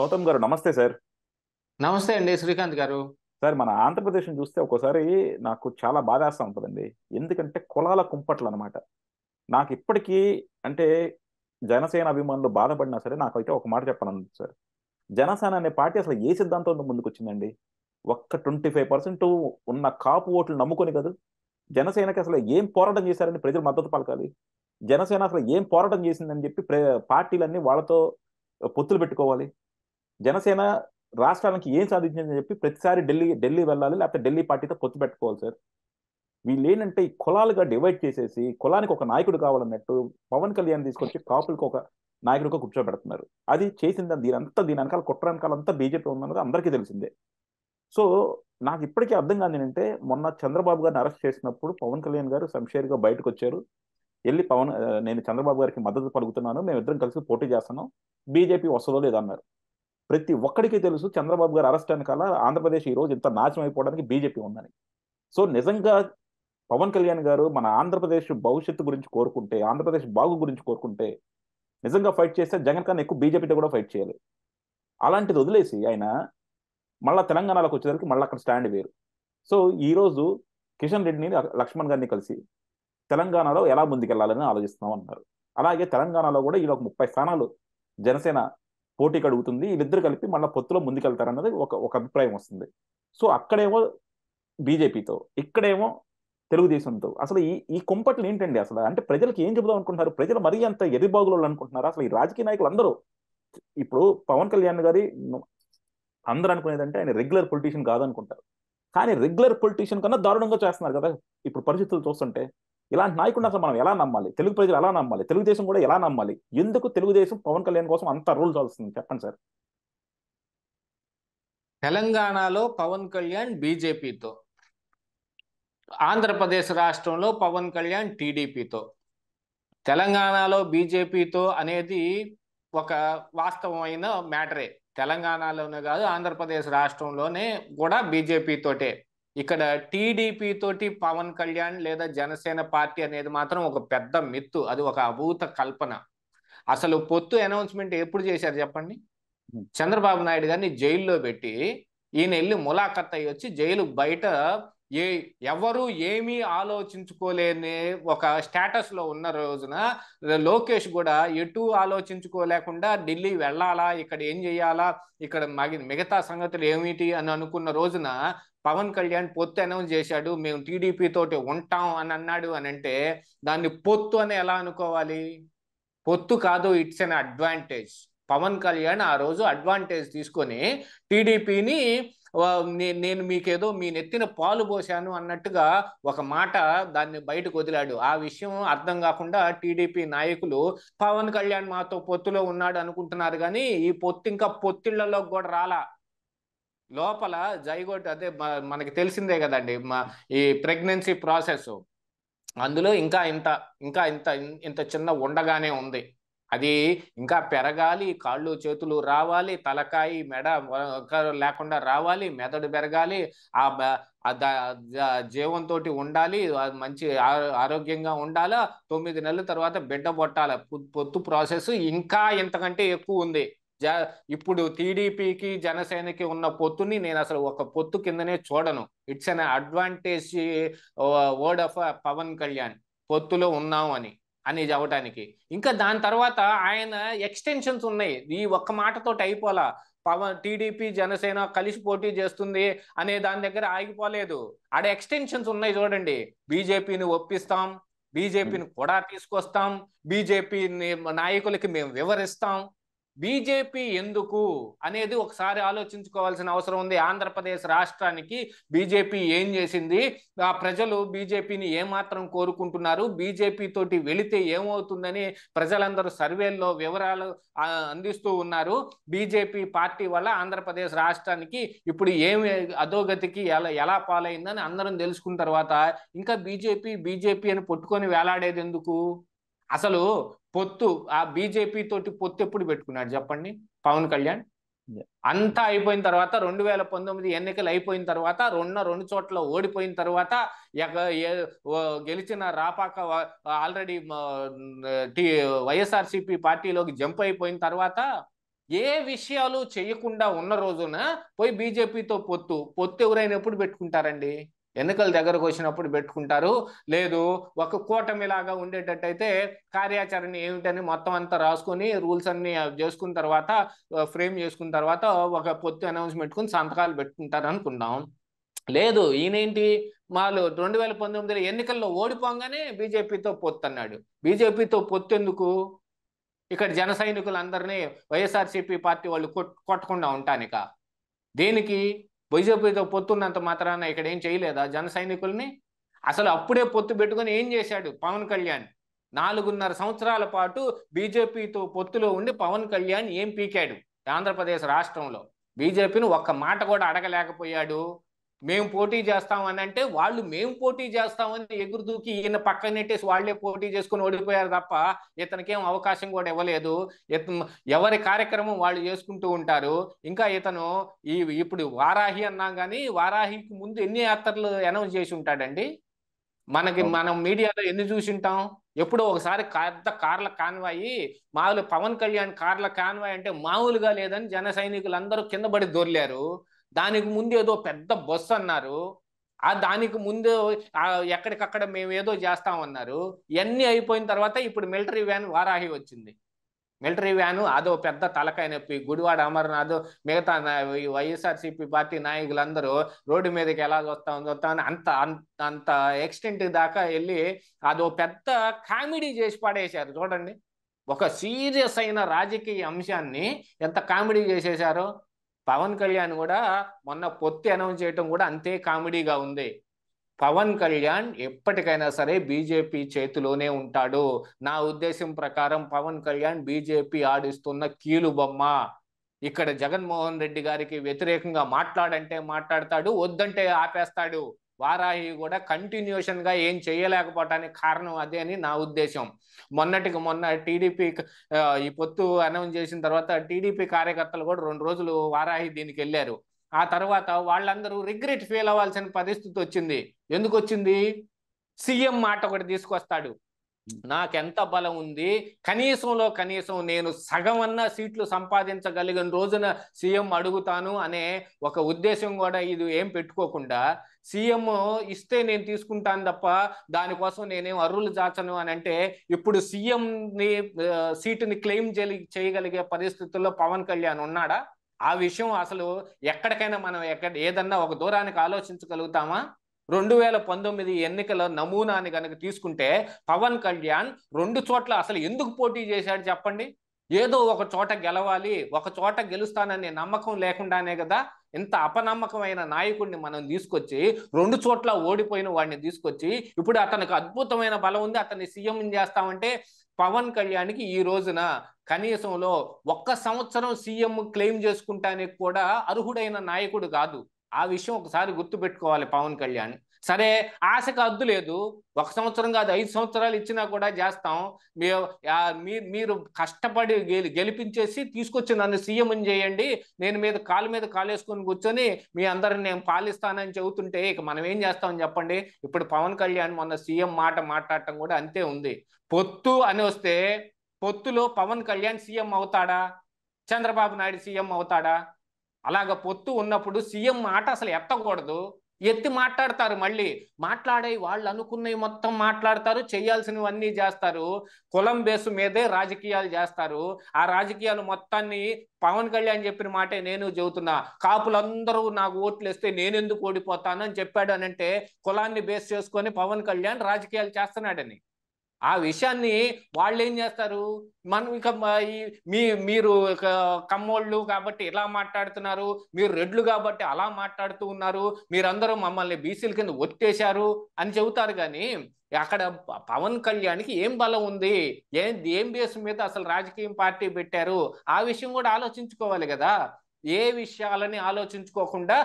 గౌతమ్ గారు నమస్తే సార్ నమస్తే అండి శ్రీకాంత్ గారు సార్ మన ఆంధ్రప్రదేశ్ చూస్తే ఒక్కోసారి నాకు చాలా బాధాస్తా ఉంటుందండి ఎందుకంటే కులాల కుంపట్లు అనమాట నాకు ఇప్పటికీ అంటే జనసేన అభిమానులు బాధపడినా సరే నాకైతే ఒక మాట చెప్పను సార్ జనసేన అనే పార్టీ అసలు ఏ ముందుకు ముందుకొచ్చిందండి ఒక్క ట్వంటీ ఫైవ్ పర్సెంట్ ఉన్న కాపు ఓట్లు నమ్ముకొని కదా జనసేనకి అసలు ఏం పోరాటం చేశారని ప్రజలు మద్దతు పలకాలి జనసేన అసలు ఏం పోరాటం చేసిందని చెప్పి పార్టీలన్నీ వాళ్ళతో పొత్తులు పెట్టుకోవాలి జనసేన రాష్ట్రానికి ఏం సాధించిందని చెప్పి ప్రతిసారి ఢిల్లీ ఢిల్లీ వెళ్ళాలి లేకపోతే ఢిల్లీ పార్టీతో పొత్తు పెట్టుకోవాలి సార్ వీళ్ళు ఏంటంటే ఈ కులాలుగా డివైడ్ చేసేసి కులానికి ఒక నాయకుడు కావాలన్నట్టు పవన్ కళ్యాణ్ తీసుకొచ్చి కాపులకు ఒక నాయకుడిగా కూర్చోబెడుతున్నారు అది చేసింది దీని అంతా దీని వెనకాల కుట్ర వెనకాల అంతా బీజేపీ ఉందన్నది అందరికీ తెలిసిందే సో నాకు ఇప్పటికీ అర్థం కాదు ఏంటంటే మొన్న చంద్రబాబు గారిని అరెస్ట్ చేసినప్పుడు పవన్ కళ్యాణ్ గారు సంషేర్గా బయటకు వచ్చారు వెళ్ళి పవన్ నేను చంద్రబాబు గారికి మద్దతు పలుకుతున్నాను మేమిద్దరం కలిసి పోటీ చేస్తున్నాం బీజేపీ వస్తుందో లేదన్నారు ప్రతి ఒక్కడికి తెలుసు చంద్రబాబు గారు అరెస్ట్ వెనకాల ఆంధ్రప్రదేశ్ ఈరోజు ఇంత నాశనం అయిపోవడానికి బీజేపీ ఉందని సో నిజంగా పవన్ కళ్యాణ్ గారు మన ఆంధ్రప్రదేశ్ భవిష్యత్తు గురించి కోరుకుంటే ఆంధ్రప్రదేశ్ బాగు గురించి కోరుకుంటే నిజంగా ఫైట్ చేస్తే జగన్ కన్నా ఎక్కువ బీజేపీతో కూడా ఫైట్ చేయాలి అలాంటిది వదిలేసి ఆయన మళ్ళా తెలంగాణలోకి వచ్చేసరికి మళ్ళీ అక్కడ స్టాండ్ వేరు సో ఈరోజు కిషన్ రెడ్డిని లక్ష్మణ్ గారిని కలిసి తెలంగాణలో ఎలా ముందుకెళ్లాలని ఆలోచిస్తున్నాం అన్నారు అలాగే తెలంగాణలో కూడా ఈ ఒక ముప్పై స్థానాలు జనసేన పోటీ కడుగుతుంది వీళ్ళిద్దరు కలిపి మళ్ళీ పొత్తులో ముందుకెళ్తారు అన్నది ఒక ఒక అభిప్రాయం వస్తుంది సో అక్కడేమో బీజేపీతో ఇక్కడేమో తెలుగుదేశంతో అసలు ఈ ఈ కుంపట్లు ఏంటండి అసలు అంటే ప్రజలకు ఏం చెబుదాం అనుకుంటున్నారు ప్రజలు మరీ అంత ఎదిబాగులు అనుకుంటున్నారు అసలు ఈ రాజకీయ నాయకులు అందరూ ఇప్పుడు పవన్ కళ్యాణ్ గారి అందరూ అనుకునేదంటే ఆయన రెగ్యులర్ పొలిటీషియన్ కాదనుకుంటారు కానీ రెగ్యులర్ పొలిటీషియన్ కన్నా దారుణంగా చేస్తున్నారు కదా ఇప్పుడు పరిస్థితులు చూస్తుంటే ఇలాంటి నాయకుడు అసలు మనం ఎలా నమ్మాలి తెలుగు ప్రజలు ఎలా నమ్మాలి తెలుగుదేశం కూడా ఎలా నమ్మాలి ఎందుకు తెలుగుదేశం పవన్ కళ్యాణ్ కోసం అంత రూల్ చాల్సింది చెప్పండి సార్ తెలంగాణలో పవన్ కళ్యాణ్ బీజేపీతో ఆంధ్రప్రదేశ్ రాష్ట్రంలో పవన్ కళ్యాణ్ టీడీపీతో తెలంగాణలో బీజేపీతో అనేది ఒక వాస్తవమైన మ్యాటరే తెలంగాణలోనే కాదు ఆంధ్రప్రదేశ్ రాష్ట్రంలోనే కూడా బీజేపీతోటే ఇక్కడ టీడీపీ తోటి పవన్ కళ్యాణ్ లేదా జనసేన పార్టీ అనేది మాత్రం ఒక పెద్ద మిత్తు అది ఒక అభూత కల్పన అసలు పొత్తు అనౌన్స్మెంట్ ఎప్పుడు చేశారు చెప్పండి చంద్రబాబు నాయుడు గారిని జైల్లో పెట్టి ఈయన వెళ్ళి ములాఖత్ అయ్యి వచ్చి జైలు బయట ఏ ఎవరు ఏమీ ఆలోచించుకోలేని ఒక స్టేటస్లో ఉన్న రోజున లోకేష్ కూడా ఎటు ఆలోచించుకోలేకుండా ఢిల్లీ వెళ్ళాలా ఇక్కడ ఏం చేయాలా ఇక్కడ మిగతా సంగతులు ఏమిటి అని అనుకున్న రోజున పవన్ కళ్యాణ్ పొత్తు అనౌన్స్ చేశాడు మేము టీడీపీ తోటి ఉంటాం అని అన్నాడు అని అంటే దాన్ని పొత్తు అని ఎలా అనుకోవాలి పొత్తు కాదు it's an advantage Pawan Kalyan ఆ రోజు అడ్వాంటేజ్ తీసుకొని టీడీపీని నేను మీకేదో మీ నెత్తిన పాలు పోశాను అన్నట్టుగా ఒక మాట దాన్ని బయటకు వదిలాడు ఆ విషయం అర్థం కాకుండా టీడీపీ నాయకులు పవన్ కళ్యాణ్ మాతో పొత్తులో ఉన్నాడు అనుకుంటున్నారు కానీ ఈ పొత్తు ఇంకా పొత్తిళ్లలోకి కూడా రాలా లోపల జైగోట్ అదే మనకి తెలిసిందే కదండి ఈ ప్రెగ్నెన్సీ ప్రాసెస్ అందులో ఇంకా ఇంత ఇంకా ఇంత ఇంత చిన్న ఉండగానే ఉంది అది ఇంకా పెరగాలి కాళ్ళు చేతులు రావాలి తలకాయి మెడ లేకుండా రావాలి మెదడు పెరగాలి ఆ జీవంతో ఉండాలి మంచి ఆరోగ్యంగా ఉండాలా తొమ్మిది నెలల తర్వాత బిడ్డ పొట్టాల పొత్తు ప్రాసెస్ ఇంకా ఇంతకంటే ఎక్కువ ఉంది జ ఇప్పుడు టీడీపీకి జనసేనకి ఉన్న పొత్తుని నేను అసలు ఒక పొత్తు కిందనే చూడను it's an advantage word of Pawan Kalyan పొత్తులో ఉన్నాం అని అని చెప్పడానికి ఇంకా దాని తర్వాత ఆయన ఎక్స్టెన్షన్స్ ఉన్నాయి ఈ ఒక్క మాటతో అయిపోలా పవన్ టీడీపీ జనసేన కలిసి పోటీ చేస్తుంది అనే దాని దగ్గర ఆగిపోలేదు ఆడ ఎక్స్టెన్షన్స్ ఉన్నాయి చూడండి బీజేపీని ఒప్పిస్తాం బీజేపీని కూడా తీసుకొస్తాం బీజేపీ నాయకులకి మేము వివరిస్తాం బీజేపీ ఎందుకు అనేది ఒకసారి ఆలోచించుకోవాల్సిన అవసరం ఉంది ఆంధ్రప్రదేశ్ రాష్ట్రానికి బీజేపీ ఏం చేసింది ఆ ప్రజలు బీజేపీని ఏమాత్రం కోరుకుంటున్నారు బీజేపీ తోటి వెళితే ఏమవుతుందని ప్రజలందరూ సర్వేల్లో వివరాలు అందిస్తూ ఉన్నారు బీజేపీ పార్టీ వల్ల ఆంధ్రప్రదేశ్ రాష్ట్రానికి ఇప్పుడు ఏమి అధోగతికి ఎలా ఎలా పాలైందని అందరం తెలుసుకున్న తర్వాత ఇంకా బీజేపీ బీజేపీ అని పట్టుకొని వేలాడేది ఎందుకు అసలు పొత్తు ఆ బీజేపీ తోటి పొత్తు ఎప్పుడు పెట్టుకున్నాడు చెప్పండి పవన్ కళ్యాణ్ అంతా అయిపోయిన తర్వాత రెండు వేల పంతొమ్మిది ఎన్నికలు అయిపోయిన తర్వాత రెండున్న రెండు చోట్ల ఓడిపోయిన తర్వాత గెలిచిన రాపాక ఆల్రెడీ వైఎస్ఆర్సిపి పార్టీలోకి జంప్ అయిపోయిన తర్వాత ఏ విషయాలు చేయకుండా ఉన్న రోజున పోయి బీజేపీతో పొత్తు పొత్తు ఎవరైనా ఎప్పుడు పెట్టుకుంటారండి ఎన్నికల దగ్గరకు వచ్చినప్పుడు పెట్టుకుంటారు లేదు ఒక కూటమిలాగా ఉండేటట్టయితే కార్యాచరణ ఏమిటని మొత్తం అంతా రాసుకొని రూల్స్ అన్ని చేసుకున్న తర్వాత ఫ్రేమ్ చేసుకున్న తర్వాత ఒక పొత్తు అనౌన్స్ కొని సంతకాలు పెట్టుకుంటారు అనుకుందాం లేదు ఈయనేంటి వాళ్ళు రెండు వేల పంతొమ్మిది ఎన్నికల్లో ఓడిపోగానే బీజేపీతో పొత్తు అన్నాడు బీజేపీతో పొత్తు ఎందుకు ఇక్కడ జన సైనికులందరినీ వైఎస్ఆర్సీపీ పార్టీ వాళ్ళు కొట్టకుండా ఉంటానిక దీనికి బైజేపీతో పొత్తున్నంత మాత్రాన ఇక్కడ ఏం చేయలేదా జన సైనికుల్ని అసలు అప్పుడే పొత్తు పెట్టుకుని ఏం చేశాడు పవన్ కళ్యాణ్ నాలుగున్నర సంవత్సరాల పాటు బీజేపీతో పొత్తులో ఉండి పవన్ కళ్యాణ్ ఏం పీకాడు ఆంధ్రప్రదేశ్ రాష్ట్రంలో బీజేపీని ఒక్క మాట కూడా అడగలేకపోయాడు మేము పోటీ చేస్తామని అంటే వాళ్ళు మేము పోటీ చేస్తామని ఎగురు దూకి ఈయన పక్కన నెట్టేసి వాళ్లే పోటీ చేసుకుని ఓడిపోయారు తప్ప ఇతనికేం అవకాశం కూడా ఇవ్వలేదు ఎవరి కార్యక్రమం వాళ్ళు చేసుకుంటూ ఉంటారు ఇంకా ఇతను ఈ ఇప్పుడు వారాహి అన్నా కానీ వారాహికి ముందు ఎన్ని యాత్రలు అనౌన్స్ చేసి ఉంటాడండి మనకి మనం మీడియాలో ఎన్ని చూసి ఉంటాం ఎప్పుడో ఒకసారి పెద్ద కార్ల కాన్వాయి మామూలు పవన్ కళ్యాణ్ కార్ల కాన్వాయి అంటే మామూలుగా లేదని జన సైనికులందరూ కింద పడి దొర్లారు దానికి ముందు ఏదో పెద్ద బస్సు అన్నారు ఆ దానికి ముందు ఎక్కడికక్కడ మేము ఏదో చేస్తామన్నారు ఇవన్నీ అయిపోయిన తర్వాత ఇప్పుడు మిలిటరీ వ్యాన్ వారాహి వచ్చింది మిలిటరీ వ్యాను అదో పెద్ద తలకాయ నొప్పి గుడివాడ అమర్నాథ్ మిగతా వైఎస్ఆర్సీపీ పార్టీ నాయకులందరూ రోడ్డు మీదకి ఎలా చూస్తామని చూస్తామని అంత అంత ఎక్స్టెంట్ దాకా వెళ్ళి అదో పెద్ద కామెడీ చేసి పాడేశారు చూడండి ఒక సీరియస్ అయిన రాజకీయ అంశాన్ని ఎంత కామెడీ చేసేశారు పవన్ కళ్యాణ్ కూడా మొన్న పొత్తి అనౌన్స్ చేయటం కూడా అంతే కామెడీగా ఉంది పవన్ కళ్యాణ్ ఎప్పటికైనా సరే బీజేపీ చేతిలోనే ఉంటాడు నా ఉద్దేశం ప్రకారం పవన్ కళ్యాణ్ బీజేపీ ఆడిస్తున్న కీలు బొమ్మ ఇక్కడ జగన్మోహన్ రెడ్డి గారికి వ్యతిరేకంగా మాట్లాడంటే మాట్లాడతాడు వద్దంటే ఆపేస్తాడు వారాహి కూడా కంటిన్యూషన్గా ఏం చేయలేకపోవటానికి కారణం అదే అని నా ఉద్దేశం మొన్నటికి మొన్న టీడీపీ ఈ పొత్తు అనౌన్స్ చేసిన తర్వాత టీడీపీ కార్యకర్తలు కూడా రెండు రోజులు వారాహి దీనికి వెళ్ళారు ఆ తర్వాత వాళ్ళందరూ రిగ్రెట్ ఫీల్ అవ్వాల్సిన పరిస్థితి వచ్చింది ఎందుకు వచ్చింది సీఎం మాట ఒకటి తీసుకొస్తాడు నాకెంత బలం ఉంది కనీసంలో కనీసం నేను సగమన్న సీట్లు సంపాదించగలిగిన రోజున సీఎం అడుగుతాను అనే ఒక ఉద్దేశం కూడా ఇది ఏం పెట్టుకోకుండా సీఎం ఇస్తే నేను తీసుకుంటాను తప్ప దానికోసం నేనేం అర్రులు దాచను అని అంటే ఇప్పుడు సీఎంని సీటుని క్లెయిమ్ చేయగలిగే పరిస్థితుల్లో పవన్ కళ్యాణ్ ఉన్నాడా ఆ విషయం అసలు ఎక్కడికైనా మనం ఎక్కడ ఏదన్నా ఒక దూరానికి ఆలోచించగలుగుతామా రెండు వేల పంతొమ్మిది ఎన్నికల నమూనాని కనుక తీసుకుంటే పవన్ కళ్యాణ్ రెండు చోట్ల అసలు ఎందుకు పోటీ చేశాడు చెప్పండి ఏదో ఒక చోట గెలవాలి ఒక చోట గెలుస్తాననే నమ్మకం లేకుండానే కదా ఇంత అపనమ్మకమైన నాయకుడిని మనం తీసుకొచ్చి రెండు చోట్ల ఓడిపోయిన వాడిని తీసుకొచ్చి ఇప్పుడు అతనికి అద్భుతమైన బలం ఉంది అతన్ని సీఎం చేస్తామంటే పవన్ కళ్యాణ్కి ఈ రోజున కనీసంలో ఒక్క సంవత్సరం సీఎం క్లెయిమ్ చేసుకుంటానికి కూడా అర్హుడైన నాయకుడు కాదు ఆ విషయం ఒకసారి గుర్తుపెట్టుకోవాలి పవన్ కళ్యాణ్ సరే ఆశకు అద్దు లేదు ఒక సంవత్సరం కాదు ఐదు సంవత్సరాలు ఇచ్చినా కూడా చేస్తాం మీ మీరు కష్టపడి గెలిపించేసి తీసుకొచ్చి నన్ను సీఎం చేయండి నేను మీద కాలు మీద కాలేసుకొని కూర్చొని మీ అందరిని నేను పాలిస్తానని చెబుతుంటే ఇక మనం ఏం చేస్తామని చెప్పండి ఇప్పుడు పవన్ కళ్యాణ్ మొన్న సీఎం మాట మాట్లాడటం కూడా అంతే ఉంది పొత్తు అని వస్తే పొత్తులో పవన్ కళ్యాణ్ సీఎం అవుతాడా చంద్రబాబు నాయుడు సీఎం అవుతాడా అలాగ పొత్తు ఉన్నప్పుడు సీఎం మాట అసలు ఎత్తకూడదు ఎత్తి మాట్లాడతారు మళ్ళీ మాట్లాడే వాళ్ళు అనుకున్నవి మొత్తం మాట్లాడతారు చేయాల్సినవన్నీ చేస్తారు కులం బేసు మీదే రాజకీయాలు చేస్తారు ఆ రాజకీయాలు మొత్తాన్ని పవన్ కళ్యాణ్ చెప్పిన మాటే నేను చెబుతున్నా కాపులందరూ నాకు ఓట్లు వేస్తే నేనెందుకు ఓడిపోతానని చెప్పాడు అనంటే కులాన్ని బేస్ చేసుకొని పవన్ కళ్యాణ్ రాజకీయాలు చేస్తున్నాడని ఆ విషయాన్ని వాళ్ళు ఏం చేస్తారు మనం ఇక మీ మీరు కమ్మోళ్ళు కాబట్టి ఇలా మాట్లాడుతున్నారు మీరు రెడ్లు కాబట్టి అలా మాట్లాడుతూ ఉన్నారు మీరందరూ మమ్మల్ని బీసీల కింద ఒట్టేశారు అని చెబుతారు కానీ అక్కడ పవన్ కళ్యాణ్కి ఏం బలం ఉంది ఏం ఏం బేస్ మీద అసలు రాజకీయం పార్టీ పెట్టారు ఆ విషయం కూడా ఆలోచించుకోవాలి కదా ఏ విషయాలని ఆలోచించుకోకుండా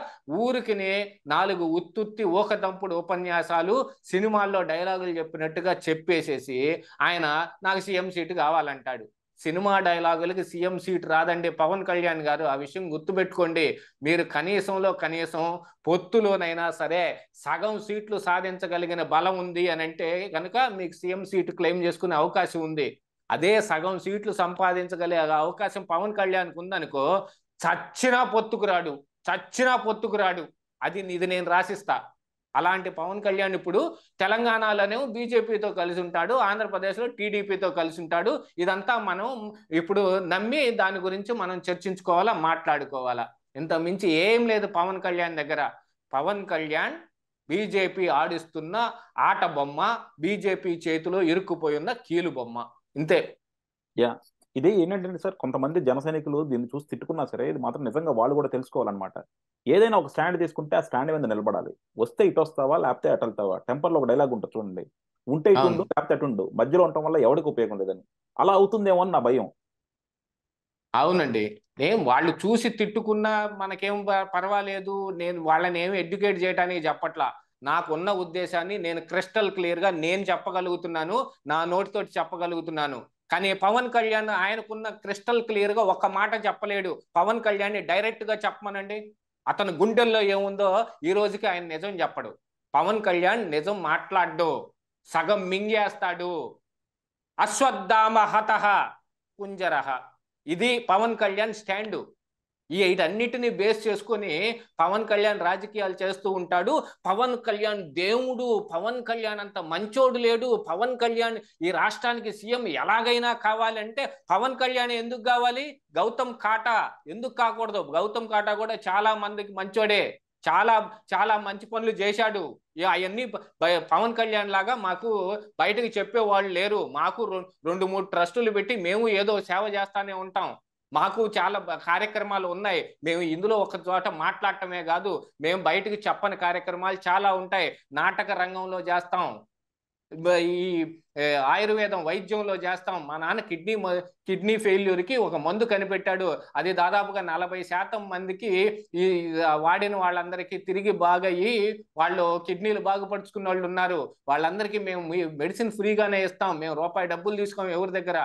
ఊరికినే నాలుగు ఉత్తుత్తి ఊకదంపుడు ఉపన్యాసాలు సినిమాల్లో డైలాగులు చెప్పినట్టుగా చెప్పేసేసి ఆయన నాకు సీఎం సీటు కావాలంటాడు సినిమా డైలాగులకి సీఎం సీట్ రాదండి పవన్ కళ్యాణ్ గారు ఆ విషయం గుర్తుపెట్టుకోండి మీరు కనీసంలో కనీసం పొత్తులోనైనా సరే సగం సీట్లు సాధించగలిగిన బలం ఉంది అని అంటే కనుక మీకు సీఎం సీటు క్లెయిమ్ చేసుకునే అవకాశం ఉంది అదే సగం సీట్లు సంపాదించగలిగే అవకాశం పవన్ కళ్యాణ్కి ఉందనుకో చచ్చినా పొత్తుకురాడు చచ్చినా పొత్తుకురాడు అది ఇది నేను రాసిస్తా అలాంటి పవన్ కళ్యాణ్ ఇప్పుడు తెలంగాణలోనే బీజేపీతో కలిసి ఉంటాడు ఆంధ్రప్రదేశ్లో టీడీపీతో కలిసి ఉంటాడు ఇదంతా మనం ఇప్పుడు నమ్మి దాని గురించి మనం చర్చించుకోవాలా మాట్లాడుకోవాలా ఇంత మించి ఏం లేదు పవన్ కళ్యాణ్ దగ్గర పవన్ కళ్యాణ్ బీజేపీ ఆడిస్తున్న ఆట బొమ్మ బీజేపీ చేతిలో ఇరుక్కుపోయి ఉన్న కీలు బొమ్మ ఇంతే యా ఇదే ఏంటంటే సార్ కొంతమంది జన సైనికులు దీన్ని చూసి తిట్టుకున్నా సరే ఇది మాత్రం నిజంగా వాళ్ళు కూడా తెలుసుకోవాలన్నమాట ఏదైనా ఒక స్టాండ్ తీసుకుంటే ఆ స్టాండ్ మీద నిలబడాలి వస్తే ఇటు వస్తావా లేకపోతే అటు వెళ్తావా టెంపర్లో ఒక డైలాగ్ ఉంటుంది చూడండి ఉంటే ఇటు ఉండు లేకపోతే అటు ఉండు మధ్యలో ఉండటం వల్ల ఎవరికి ఉపయోగం లేదని అలా అవుతుందేమో అని నా భయం అవునండి నేను వాళ్ళు చూసి తిట్టుకున్నా మనకేం పర్వాలేదు నేను వాళ్ళని ఏమి ఎడ్యుకేట్ చేయడానికి చెప్పట్లా నాకున్న ఉద్దేశాన్ని నేను క్రిస్టల్ క్లియర్గా నేను చెప్పగలుగుతున్నాను నా నోటితోటి చెప్పగలుగుతున్నాను కానీ పవన్ కళ్యాణ్ ఆయనకున్న క్రిస్టల్ క్లియర్ గా ఒక్క మాట చెప్పలేడు పవన్ కళ్యాణ్ డైరెక్ట్ గా చెప్పమనండి అతను గుండెల్లో ఏముందో ఈ రోజుకి ఆయన నిజం చెప్పడు పవన్ కళ్యాణ్ నిజం మాట్లాడు సగం మింగేస్తాడు అశ్వత్థామ హత కుంజరహ ఇది పవన్ కళ్యాణ్ స్టాండు ఈ వీటన్నిటిని బేస్ చేసుకొని పవన్ కళ్యాణ్ రాజకీయాలు చేస్తూ ఉంటాడు పవన్ కళ్యాణ్ దేవుడు పవన్ కళ్యాణ్ అంత మంచోడు లేడు పవన్ కళ్యాణ్ ఈ రాష్ట్రానికి సీఎం ఎలాగైనా కావాలంటే పవన్ కళ్యాణ్ ఎందుకు కావాలి గౌతమ్ కాటా ఎందుకు కాకూడదు గౌతమ్ కాటా కూడా చాలా మందికి మంచోడే చాలా చాలా మంచి పనులు చేశాడు అవన్నీ పవన్ కళ్యాణ్ లాగా మాకు బయటకు చెప్పేవాళ్ళు లేరు మాకు రెండు మూడు ట్రస్టులు పెట్టి మేము ఏదో సేవ చేస్తానే ఉంటాం మాకు చాలా కార్యక్రమాలు ఉన్నాయి మేము ఇందులో ఒక చోట మాట్లాడటమే కాదు మేము బయటకు చెప్పని కార్యక్రమాలు చాలా ఉంటాయి నాటక రంగంలో చేస్తాం ఈ ఆయుర్వేదం వైద్యంలో చేస్తాం మా నాన్న కిడ్నీ కిడ్నీ ఫెయిల్యూర్కి ఒక మందు కనిపెట్టాడు అది దాదాపుగా నలభై శాతం మందికి ఈ వాడిన వాళ్ళందరికీ తిరిగి బాగయ్యి వాళ్ళు కిడ్నీలు బాగుపరుచుకున్న వాళ్ళు ఉన్నారు వాళ్ళందరికీ మేము మెడిసిన్ ఫ్రీగానే ఇస్తాం మేము రూపాయి డబ్బులు తీసుకోం ఎవరి దగ్గర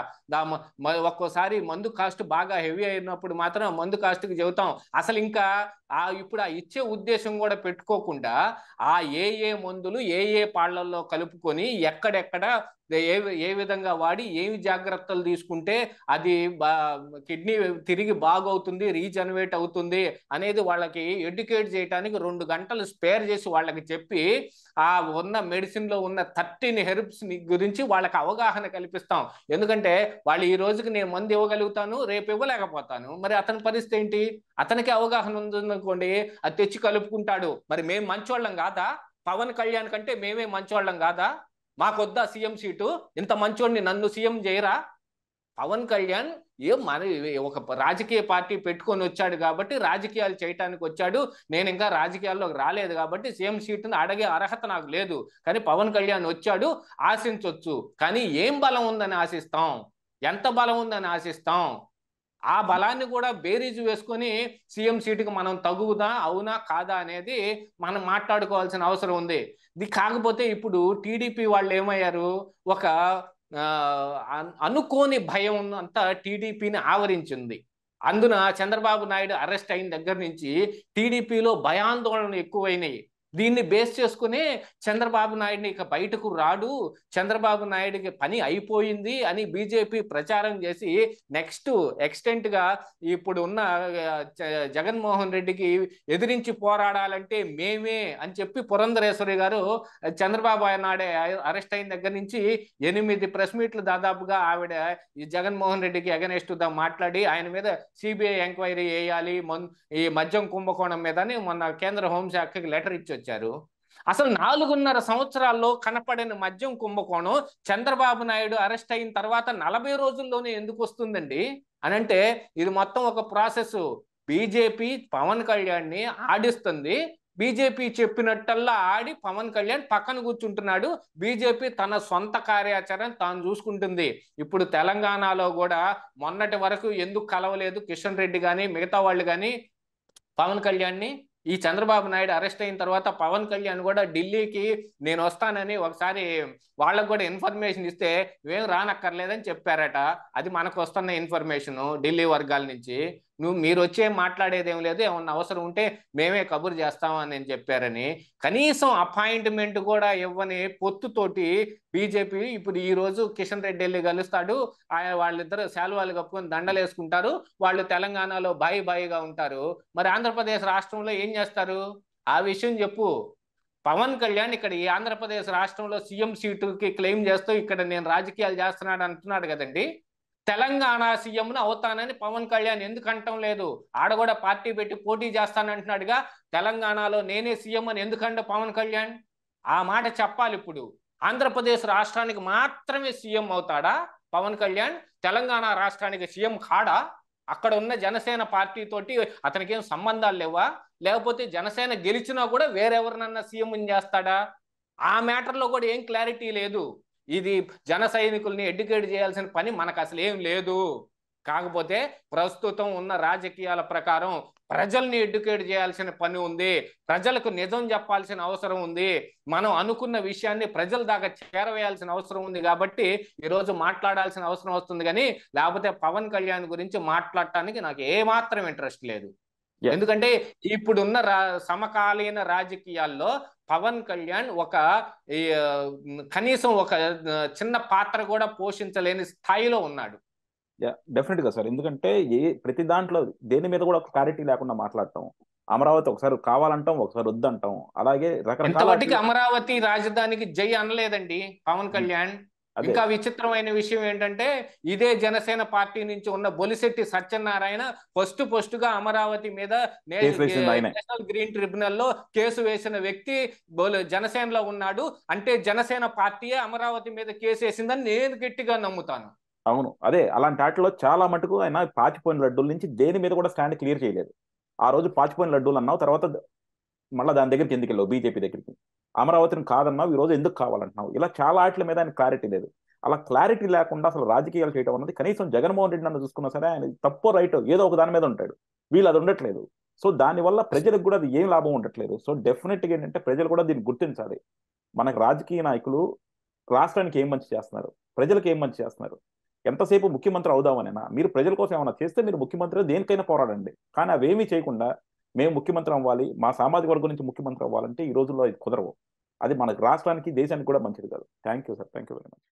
ఒక్కోసారి మందు కాస్ట్ బాగా హెవీ అయినప్పుడు మాత్రం మందు కాస్ట్కి చెబుతాం అసలు ఇంకా ఆ ఇప్పుడు ఆ ఇచ్చే ఉద్దేశం కూడా పెట్టుకోకుండా ఆ ఏ ఏ మందులు ఏ ఏ పాళ్లల్లో కలుపుకొని ఎక్కడెక్కడ ఏ ఏ విధంగా వాడి ఏమి జాగ్రత్తలు తీసుకుంటే అది కిడ్నీ తిరిగి బాగవుతుంది రీజనరేట్ అవుతుంది అనేది వాళ్ళకి ఎడ్యుకేట్ చేయడానికి రెండు గంటలు స్పేర్ చేసి వాళ్ళకి చెప్పి ఆ ఉన్న మెడిసిన్లో ఉన్న థర్టీన్ హెర్బ్స్ గురించి వాళ్ళకి అవగాహన కల్పిస్తాం ఎందుకంటే వాళ్ళు ఈ రోజుకి నేను మందు ఇవ్వగలుగుతాను రేపు ఇవ్వలేకపోతాను మరి అతని పరిస్థితి ఏంటి అతనికి అవగాహన ఉందనుకోండి అది తెచ్చి కలుపుకుంటాడు మరి మేము వాళ్ళం కాదా పవన్ కళ్యాణ్ కంటే మేమే మంచోళ్ళం కాదా వద్దా సీఎం సీటు ఇంత మంచోడిని నన్ను సీఎం చేయరా పవన్ కళ్యాణ్ ఏ మన ఒక రాజకీయ పార్టీ పెట్టుకొని వచ్చాడు కాబట్టి రాజకీయాలు చేయటానికి వచ్చాడు నేను ఇంకా రాజకీయాల్లోకి రాలేదు కాబట్టి సీఎం సీటును అడిగే అర్హత నాకు లేదు కానీ పవన్ కళ్యాణ్ వచ్చాడు ఆశించవచ్చు కానీ ఏం బలం ఉందని ఆశిస్తాం ఎంత బలం ఉందని ఆశిస్తాం ఆ బలాన్ని కూడా బేరీజు వేసుకొని సీఎం సీటుకి మనం తగుదా అవునా కాదా అనేది మనం మాట్లాడుకోవాల్సిన అవసరం ఉంది ఇది కాకపోతే ఇప్పుడు టీడీపీ వాళ్ళు ఏమయ్యారు ఒక అనుకోని భయం అంతా టీడీపీని ఆవరించింది అందున చంద్రబాబు నాయుడు అరెస్ట్ అయిన దగ్గర నుంచి టీడీపీలో భయాందోళనలు ఎక్కువైనాయి దీన్ని బేస్ చేసుకుని చంద్రబాబు నాయుడిని ఇక బయటకు రాడు చంద్రబాబు నాయుడికి పని అయిపోయింది అని బీజేపీ ప్రచారం చేసి నెక్స్ట్ ఎక్స్టెంట్గా ఇప్పుడు ఉన్న జగన్మోహన్ రెడ్డికి ఎదిరించి పోరాడాలంటే మేమే అని చెప్పి పురంధరేశ్వరి గారు చంద్రబాబు నాడే అరెస్ట్ అయిన దగ్గర నుంచి ఎనిమిది ప్రెస్ మీట్లు దాదాపుగా ఆవిడ ఈ జగన్మోహన్ రెడ్డికి ఎగనెస్ట్గా మాట్లాడి ఆయన మీద సిబిఐ ఎంక్వైరీ వేయాలి ఈ మద్యం కుంభకోణం మీద మొన్న కేంద్ర హోంశాఖకి లెటర్ ఇచ్చి వచ్చారు అసలు నాలుగున్నర సంవత్సరాల్లో కనపడిన మద్యం కుంభకోణం చంద్రబాబు నాయుడు అరెస్ట్ అయిన తర్వాత నలభై రోజుల్లోనే ఎందుకు వస్తుందండి అని అంటే ఇది మొత్తం ఒక ప్రాసెస్ బీజేపీ పవన్ కళ్యాణ్ని ఆడిస్తుంది బీజేపీ చెప్పినట్టల్లా ఆడి పవన్ కళ్యాణ్ పక్కన కూర్చుంటున్నాడు బీజేపీ తన సొంత కార్యాచరణ తాను చూసుకుంటుంది ఇప్పుడు తెలంగాణలో కూడా మొన్నటి వరకు ఎందుకు కలవలేదు కిషన్ రెడ్డి కానీ మిగతా వాళ్ళు కానీ పవన్ కళ్యాణ్ని ఈ చంద్రబాబు నాయుడు అరెస్ట్ అయిన తర్వాత పవన్ కళ్యాణ్ కూడా ఢిల్లీకి నేను వస్తానని ఒకసారి వాళ్ళకు కూడా ఇన్ఫర్మేషన్ ఇస్తే ఏం రానక్కర్లేదని చెప్పారట అది మనకు వస్తున్న ఇన్ఫర్మేషన్ ఢిల్లీ వర్గాల నుంచి నువ్వు మీరు వచ్చే మాట్లాడేది ఏం లేదు ఏమన్నా అవసరం ఉంటే మేమే కబురు చేస్తామని నేను చెప్పారని కనీసం అపాయింట్మెంట్ కూడా ఇవ్వని పొత్తుతోటి బీజేపీ ఇప్పుడు ఈ రోజు కిషన్ రెడ్డి వెళ్ళి కలుస్తాడు ఆయన వాళ్ళిద్దరు శాలువాలు కప్పుకొని దండలేసుకుంటారు వాళ్ళు తెలంగాణలో బాయి బాయిగా ఉంటారు మరి ఆంధ్రప్రదేశ్ రాష్ట్రంలో ఏం చేస్తారు ఆ విషయం చెప్పు పవన్ కళ్యాణ్ ఇక్కడ ఈ ఆంధ్రప్రదేశ్ రాష్ట్రంలో సీఎం సీటుకి క్లెయిమ్ చేస్తూ ఇక్కడ నేను రాజకీయాలు చేస్తున్నాడు అంటున్నాడు కదండి తెలంగాణ సీఎంను అవుతానని పవన్ కళ్యాణ్ ఎందుకంటం లేదు ఆడ కూడా పార్టీ పెట్టి పోటీ చేస్తానంటున్నాడుగా తెలంగాణలో నేనే సీఎం అని ఎందుకంటే పవన్ కళ్యాణ్ ఆ మాట చెప్పాలి ఇప్పుడు ఆంధ్రప్రదేశ్ రాష్ట్రానికి మాత్రమే సీఎం అవుతాడా పవన్ కళ్యాణ్ తెలంగాణ రాష్ట్రానికి సీఎం కాడా అక్కడ ఉన్న జనసేన పార్టీతోటి అతనికి ఏం సంబంధాలు లేవా లేకపోతే జనసేన గెలిచినా కూడా వేరెవరినన్నా సీఎం చేస్తాడా ఆ మ్యాటర్లో కూడా ఏం క్లారిటీ లేదు ఇది జన సైనికుల్ని ఎడ్యుకేట్ చేయాల్సిన పని మనకు అసలు ఏం లేదు కాకపోతే ప్రస్తుతం ఉన్న రాజకీయాల ప్రకారం ప్రజల్ని ఎడ్యుకేట్ చేయాల్సిన పని ఉంది ప్రజలకు నిజం చెప్పాల్సిన అవసరం ఉంది మనం అనుకున్న విషయాన్ని ప్రజల దాకా చేరవేయాల్సిన అవసరం ఉంది కాబట్టి ఈరోజు మాట్లాడాల్సిన అవసరం వస్తుంది కానీ లేకపోతే పవన్ కళ్యాణ్ గురించి మాట్లాడటానికి నాకు ఏమాత్రం ఇంట్రెస్ట్ లేదు ఎందుకంటే ఇప్పుడున్న రా సమకాలీన రాజకీయాల్లో పవన్ కళ్యాణ్ ఒక కనీసం ఒక చిన్న పాత్ర కూడా పోషించలేని స్థాయిలో ఉన్నాడు డెఫినెట్ గా సార్ ఎందుకంటే ఏ ప్రతి దాంట్లో దేని మీద కూడా ఒక క్లారిటీ లేకుండా మాట్లాడటం అమరావతి ఒకసారి కావాలంటాం ఒకసారి వద్దంటాం అలాగే రకరకాల అమరావతి రాజధానికి జై అనలేదండి పవన్ కళ్యాణ్ ఇంకా విచిత్రమైన విషయం ఏంటంటే ఇదే జనసేన పార్టీ నుంచి ఉన్న బొలిశెట్టి సత్యనారాయణ ఫస్ట్ ఫస్ట్ గా అమరావతి మీద నేషనల్ గ్రీన్ ట్రిబ్యునల్ లో కేసు వేసిన వ్యక్తి జనసేనలో ఉన్నాడు అంటే జనసేన పార్టీయే అమరావతి మీద కేసు వేసిందని నేను గట్టిగా నమ్ముతాను అవును అదే అలాంటి వాటిలో చాలా మటుకు ఆయన పాచిపోయిన లడ్డూల నుంచి దేని మీద కూడా స్టాండ్ క్లియర్ చేయలేదు ఆ రోజు పాచిపోయిన లడ్డూలు అన్నావు తర్వాత మళ్ళీ దాని దగ్గరికి ఎందుకు వెళ్ళావు బీజేపీ దగ్గరికి అమరావతిని కాదన్నావు ఈరోజు ఎందుకు కావాలంటున్నావు ఇలా చాలా వాటి మీద ఆయన క్లారిటీ లేదు అలా క్లారిటీ లేకుండా అసలు రాజకీయాలు చేయడం అన్నది కనీసం జగన్మోహన్ రెడ్డి నన్ను చూసుకున్నా సరే ఆయన తప్పు రైట్ ఏదో ఒక దాని మీద ఉంటాడు వీళ్ళు అది ఉండట్లేదు సో దానివల్ల ప్రజలకు కూడా అది ఏం లాభం ఉండట్లేదు సో డెఫినెట్గా ఏంటంటే ప్రజలు కూడా దీన్ని గుర్తించాలి మనకు రాజకీయ నాయకులు రాష్ట్రానికి ఏం మంచి చేస్తున్నారు ప్రజలకు ఏం మంచి చేస్తున్నారు ఎంతసేపు ముఖ్యమంత్రి అవుదామనేనా మీరు ప్రజల కోసం ఏమైనా చేస్తే మీరు ముఖ్యమంత్రి దేనికైనా పోరాడండి కానీ అవేమీ చేయకుండా మేము ముఖ్యమంత్రి అవ్వాలి మా సామాజిక వర్గం నుంచి ముఖ్యమంత్రి అవ్వాలంటే ఈ రోజుల్లో అది కుదరవు అది మన రాష్ట్రానికి దేశానికి కూడా మంచిది కాదు thank you sir thank you very much